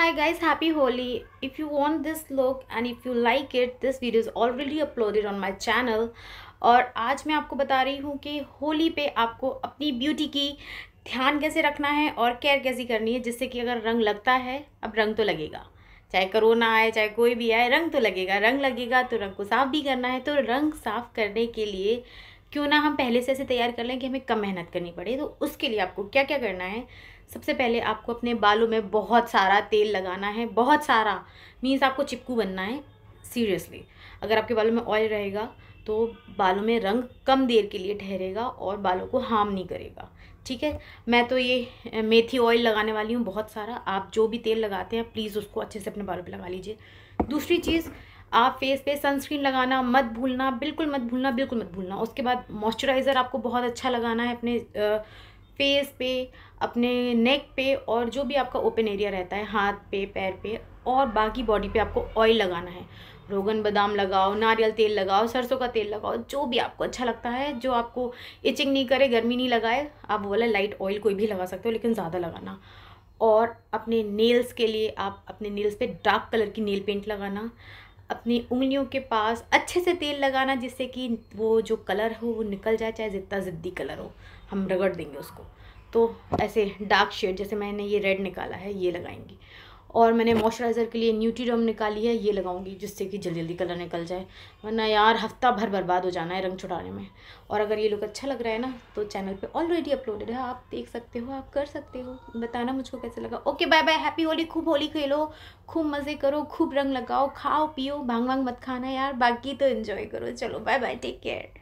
hi guys happy holi if you want this look and if you like it this video is already uploaded on my channel और आज मैं आपको बता रही हूँ कि होली पे आपको अपनी ब्यूटी की ध्यान कैसे रखना है और केयर कैसी करनी है जिससे कि अगर रंग लगता है अब रंग तो लगेगा चाहे करोना आए चाहे कोई भी आए रंग तो लगेगा रंग लगेगा तो रंग को साफ़ भी करना है तो रंग साफ़ करने के लिए क्यों ना हम पहले से ऐसे तैयार कर लें कि हमें कम मेहनत करनी पड़े तो उसके लिए आपको क्या क्या करना है सबसे पहले आपको अपने बालों में बहुत सारा तेल लगाना है बहुत सारा मीन्स आपको चिपकू बनना है सीरियसली अगर आपके बालों में ऑयल रहेगा तो बालों में रंग कम देर के लिए ठहरेगा और बालों को हार्म नहीं करेगा ठीक है मैं तो ये मेथी ऑयल लगाने वाली हूँ बहुत सारा आप जो भी तेल लगाते हैं प्लीज़ उसको अच्छे से अपने बालों पर लगा लीजिए दूसरी चीज़ आप फेस पे सनस्क्रीन लगाना मत भूलना बिल्कुल मत भूलना बिल्कुल मत भूलना उसके बाद मॉइस्चराइज़र आपको बहुत अच्छा लगाना है अपने फेस पे अपने नेक पे और जो भी आपका ओपन एरिया रहता है हाथ पे पैर पे और बाकी बॉडी पे आपको ऑयल लगाना है रोगन बादाम लगाओ नारियल तेल लगाओ सरसों का तेल लगाओ जो भी आपको अच्छा लगता है जो आपको इचिंग नहीं करे गर्मी नहीं लगाए आप बोला लाइट ऑयल कोई भी लगा सकते हो लेकिन ज़्यादा लगाना और अपने नेल्स के लिए आप अपने नेल्स पे डार्क कलर की नेल पेंट लगाना अपनी उंगलियों के पास अच्छे से तेल लगाना जिससे कि वो जो कलर हो वो निकल जाए चाहे जितना ज़िद्दी कलर हो हम रगड़ देंगे उसको तो ऐसे डार्क शेड जैसे मैंने ये रेड निकाला है ये लगाएंगी और मैंने मॉइस्चराइज़र के लिए न्यूट्रीडम निकाली है ये लगाऊंगी जिससे कि जल्दी जल्दी कलर निकल जाए वरना यार हफ्ता भर बर्बाद हो जाना है रंग छुड़ाने में और अगर ये लुक अच्छा लग रहा है ना तो चैनल पे ऑलरेडी अपलोडेड है आप देख सकते हो आप कर सकते हो बताना मुझको कैसे लगा okay bye bye happy Holi खूब होली खेलो खूब मज़े करो खूब रंग लगाओ खाओ पियो भांग वांग मत खाना यार बाकी तो इन्जॉय करो चलो बाय बाय टेक केयर